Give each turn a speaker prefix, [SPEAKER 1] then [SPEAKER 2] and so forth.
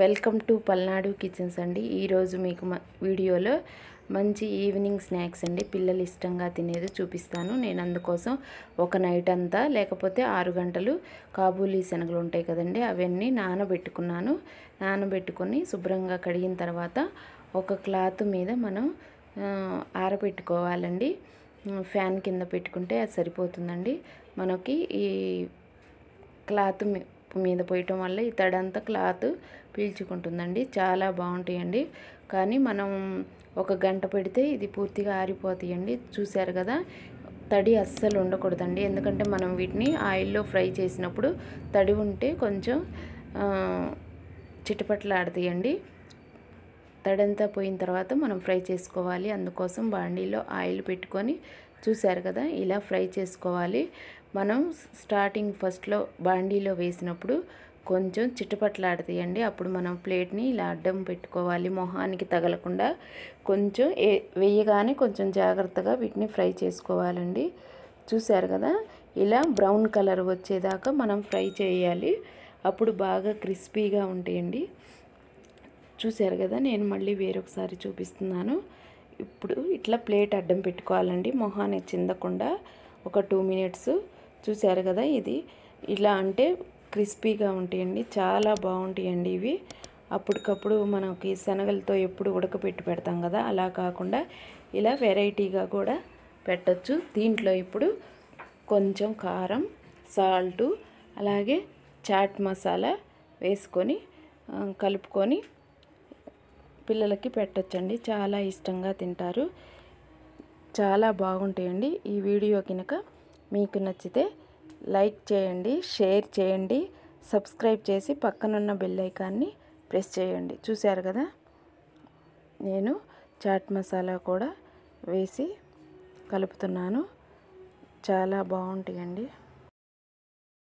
[SPEAKER 1] welcome to Palnadu kitchens అండి ఈరోజు మీకు వీడియోలో మంచి ఈవినింగ్ స్నాక్స్ అండి పిల్లలు ఇష్టంగా తినేది చూపిస్తాను నేను అందుకోసం ఒక నైట్ అంతా లేకపోతే ఆరు గంటలు కాబూలీ శనగలు ఉంటాయి కదండి అవన్నీ నానబెట్టుకున్నాను నానబెట్టుకొని శుభ్రంగా కడిగిన తర్వాత ఒక క్లాత్ మీద మనం ఆరబెట్టుకోవాలండి ఫ్యాన్ కింద పెట్టుకుంటే అది సరిపోతుందండి మనకి ఈ క్లాత్ ఉప్పు మీద పోయటం వల్ల ఈ తడంతా క్లాత్ పీల్చుకుంటుందండి చాలా బాగుంటాయండి కానీ మనం ఒక గంట పెడితే ఇది పూర్తిగా ఆరిపోతాయండి చూశారు కదా తడి అస్సలు ఉండకూడదండి ఎందుకంటే మనం వీటిని ఆయిల్లో ఫ్రై చేసినప్పుడు తడి ఉంటే కొంచెం చిటపట్లాడతాయండి తడంతా పోయిన తర్వాత మనం ఫ్రై చేసుకోవాలి అందుకోసం బాండీలో ఆయిల్ పెట్టుకొని చూశారు కదా ఇలా ఫ్రై చేసుకోవాలి మనం స్టార్టింగ్ ఫస్ట్లో బాండీలో వేసినప్పుడు కొంచెం చిట్టుపట్లాడతాయండి అప్పుడు మనం ప్లేట్ని ఇలా అడ్డం పెట్టుకోవాలి మొహానికి తగలకుండా కొంచెం వేయగానే కొంచెం జాగ్రత్తగా వీటిని ఫ్రై చేసుకోవాలండి చూశారు కదా ఇలా బ్రౌన్ కలర్ వచ్చేదాకా మనం ఫ్రై చేయాలి అప్పుడు బాగా క్రిస్పీగా ఉంటాయండి చూశారు కదా నేను మళ్ళీ వేరొకసారి చూపిస్తున్నాను ఇప్పుడు ఇట్లా ప్లేట్ అడ్డం పెట్టుకోవాలండి మొహాన్ని చిందకుండా ఒక టూ మినిట్స్ చూశారు కదా ఇది ఇలా అంటే క్రిస్పీగా ఉంటాయండి చాలా బాగుంటాయండి ఇవి అప్పటికప్పుడు మనకి శనగలతో ఎప్పుడు ఉడకపెట్టి పెడతాం కదా అలా కాకుండా ఇలా వెరైటీగా కూడా పెట్టచ్చు దీంట్లో ఇప్పుడు కొంచెం కారం సాల్టు అలాగే చాట్ మసాలా వేసుకొని కలుపుకొని పిల్లలకి పెట్టచ్చండి చాలా ఇష్టంగా తింటారు చాలా బాగుంటాయండి ఈ వీడియో కనుక మీకు నచ్చితే లైక్ చేయండి షేర్ చేయండి సబ్స్క్రైబ్ చేసి పక్కనున్న బెల్లైకాన్ని ఐకాన్ని ప్రెస్ చేయండి చూశారు కదా నేను చాట్ మసాలా కూడా వేసి కలుపుతున్నాను చాలా బాగుంటాయండి